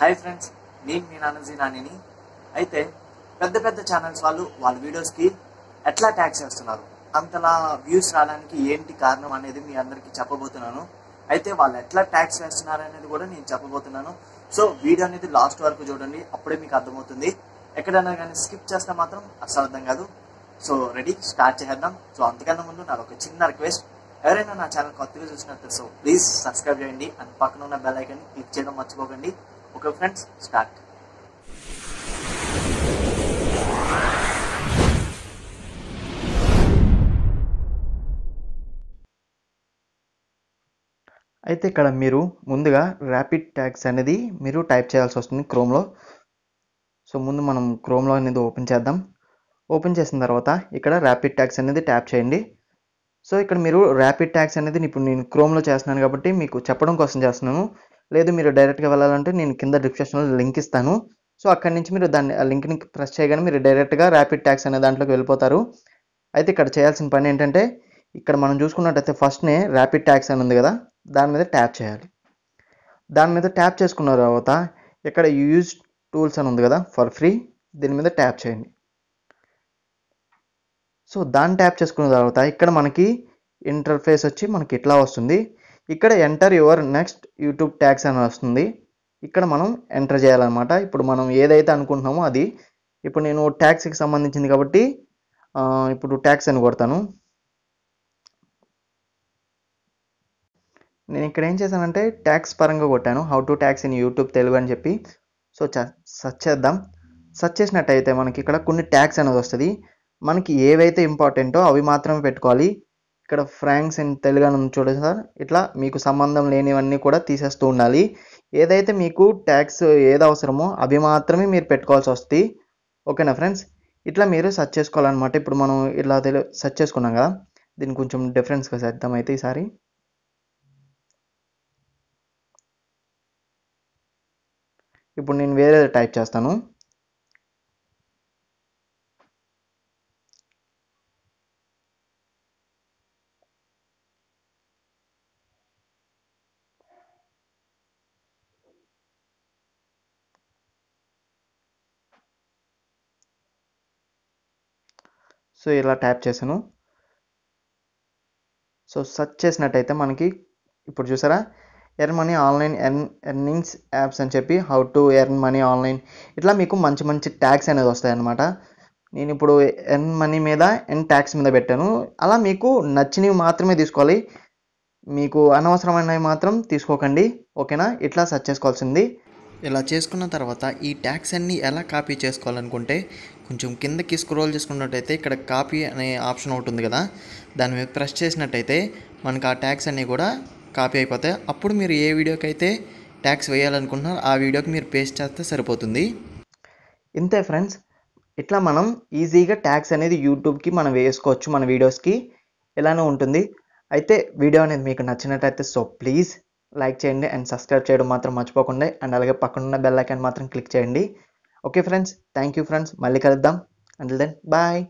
hi friends నేను మీ నాన్నజీ నాని అయితే పెద్ద పెద్ద ఛానల్స్ వాళ్ళు వాళ్ళ వీడియోస్కి ఎట్లా ట్యాగ్ చేస్తున్నారు అంతలా వ్యూస్ రావడానికి ఏంటి కారణం అనేది మీ అందరికీ చెప్పబోతున్నాను అయితే వాళ్ళు ఎట్లా ట్యాగ్ చేస్తున్నారు అనేది కూడా నేను చెప్పబోతున్నాను సో వీడియో అనేది లాస్ట్ వరకు చూడండి అప్పుడే మీకు అర్థమవుతుంది ఎక్కడైనా కానీ స్కిప్ చేస్తే మాత్రం అసలు అర్థం కాదు సో రెడీ స్టార్ట్ చేద్దాం సో అంతకన్నా ముందు నాకు ఒక చిన్న రిక్వెస్ట్ ఎవరైనా నా ఛానల్ కొత్తగా చూసినట్టు సో ప్లీజ్ సబ్స్క్రైబ్ చేయండి అండ్ పక్కన ఉన్న బెల్ ఐకన్ క్లిక్ చేయడం మర్చిపోకండి ఓకే ఫ్రెండ్స్ స్టార్ట్ అయితే ఇక్కడ మీరు ముందుగా ర్యాపిడ్ ట్యాగ్స్ అనేది మీరు టైప్ చేయాల్సి వస్తుంది క్రోమ్లో సో ముందు మనం క్రోమ్లో అనేది ఓపెన్ చేద్దాం ఓపెన్ చేసిన తర్వాత ఇక్కడ ర్యాపిడ్ ట్యాగ్స్ అనేది ట్యాప్ చేయండి సో ఇక్కడ మీరు ర్యాపిడ్ ట్యాగ్స్ అనేది ఇప్పుడు నేను క్రోమ్లో చేస్తున్నాను కాబట్టి మీకు చెప్పడం కోసం చేస్తున్నాను లేదు మీరు డైరెక్ట్గా వెళ్ళాలంటే నేను కింద డిస్క్రిప్షన్లో లింక్ ఇస్తాను సో అక్కడి నుంచి మీరు దాన్ని ఆ లింక్ని ప్రెస్ చేయగానే మీరు డైరెక్ట్గా ర్యాపిడ్ ట్యాక్స్ అనే దాంట్లోకి వెళ్ళిపోతారు అయితే ఇక్కడ చేయాల్సిన పని ఏంటంటే ఇక్కడ మనం చూసుకున్నట్టయితే ఫస్ట్నే ర్యాపిడ్ ట్యాక్స్ అని ఉంది కదా దాని మీద ట్యాప్ చేయాలి దాని మీద ట్యాప్ చేసుకున్న తర్వాత ఇక్కడ యూజ్ టూల్స్ అని ఉంది కదా ఫర్ ఫ్రీ దీని మీద ట్యాప్ చేయండి సో దాన్ని ట్యాప్ చేసుకున్న తర్వాత ఇక్కడ మనకి ఇంటర్ఫేస్ వచ్చి మనకి ఇట్లా వస్తుంది ఇక్కడ enter your next YouTube tags అని వస్తుంది ఇక్కడ మనం ఎంటర్ చేయాలన్నమాట ఇప్పుడు మనం ఏదైతే అనుకుంటున్నామో అది ఇప్పుడు నేను ట్యాక్స్కి సంబంధించింది కాబట్టి ఇప్పుడు ట్యాక్స్ అని కొడతాను నేను ఇక్కడ ఏం చేశానంటే ట్యాక్స్ పరంగా కొట్టాను how to tags in YouTube Telugu అని చెప్పి సో సర్చ్ చేద్దాం సర్చ్ చేసినట్టయితే మనకి ఇక్కడ కొన్ని ట్యాక్స్ అనేది వస్తుంది మనకి ఏవైతే ఇంపార్టెంటో అవి మాత్రమే పెట్టుకోవాలి ఇక్కడ ఫ్రాంక్స్ అండ్ తెలుగు చూడండి సార్ ఇట్లా మీకు సంబంధం లేనివన్నీ కూడా తీసేస్తూ ఉండాలి ఏదైతే మీకు ట్యాక్స్ ఏది అవసరమో అవి మాత్రమే మీరు పెట్టుకోవాల్సి వస్తుంది ఓకేనా ఫ్రెండ్స్ ఇట్లా మీరు సెర్చ్ చేసుకోవాలన్నమాట ఇప్పుడు మనం ఇట్లా తెలి సెర్చ్ చేసుకున్నాం కదా దీన్ని కొంచెం డిఫరెన్స్గా చేద్దాం అయితే ఈసారి ఇప్పుడు నేను వేరే టైప్ చేస్తాను సో ఇలా ట్యాప్ చేశాను సో సెర్చ్ చేసినట్టయితే మనకి ఇప్పుడు చూసారా earn money online earn earnings apps అని చెప్పి how to earn money online ఇట్లా మీకు మంచి మంచి ట్యాక్స్ అనేది వస్తాయన్నమాట నేను ఇప్పుడు ఎర్న్ మనీ మీద ఎన్ ట్యాక్స్ మీద పెట్టాను అలా మీకు నచ్చినవి మాత్రమే తీసుకోవాలి మీకు అనవసరమైనవి మాత్రం తీసుకోకండి ఓకేనా ఇట్లా సెర్చ్ చేసుకోవాల్సింది ఇలా చేసుకున్న తర్వాత ఈ ట్యాక్స్ అన్నీ ఎలా కాపీ చేసుకోవాలనుకుంటే కొంచెం కిందకి స్క్రోల్ చేసుకున్నట్టయితే ఇక్కడ కాపీ అనే ఆప్షన్ ఒకటి ఉంది కదా దాని మీద ప్రెస్ చేసినట్టయితే మనకు ఆ ట్యాక్స్ అన్నీ కూడా కాపీ అయిపోతాయి అప్పుడు మీరు ఏ వీడియోకి అయితే ట్యాగ్స్ వేయాలనుకుంటున్నారో ఆ వీడియోకి మీరు పేస్ట్ చేస్తే సరిపోతుంది ఇంతే ఫ్రెండ్స్ ఇట్లా మనం ఈజీగా ట్యాక్స్ అనేది యూట్యూబ్కి మనం వేసుకోవచ్చు మన వీడియోస్కి ఇలానే ఉంటుంది అయితే వీడియో అనేది మీకు నచ్చినట్టయితే సో ప్లీజ్ లైక్ చేయండి అండ్ సబ్స్క్రైబ్ చేయడం మాత్రం మర్చిపోకుండా అండ్ అలాగే పక్కనున్న బెల్ ఐకాన్ మాత్రం క్లిక్ చేయండి okay friends thank you friends మళ్ళీ కలుద్దాం అంటిల్ దెన్ బాయ్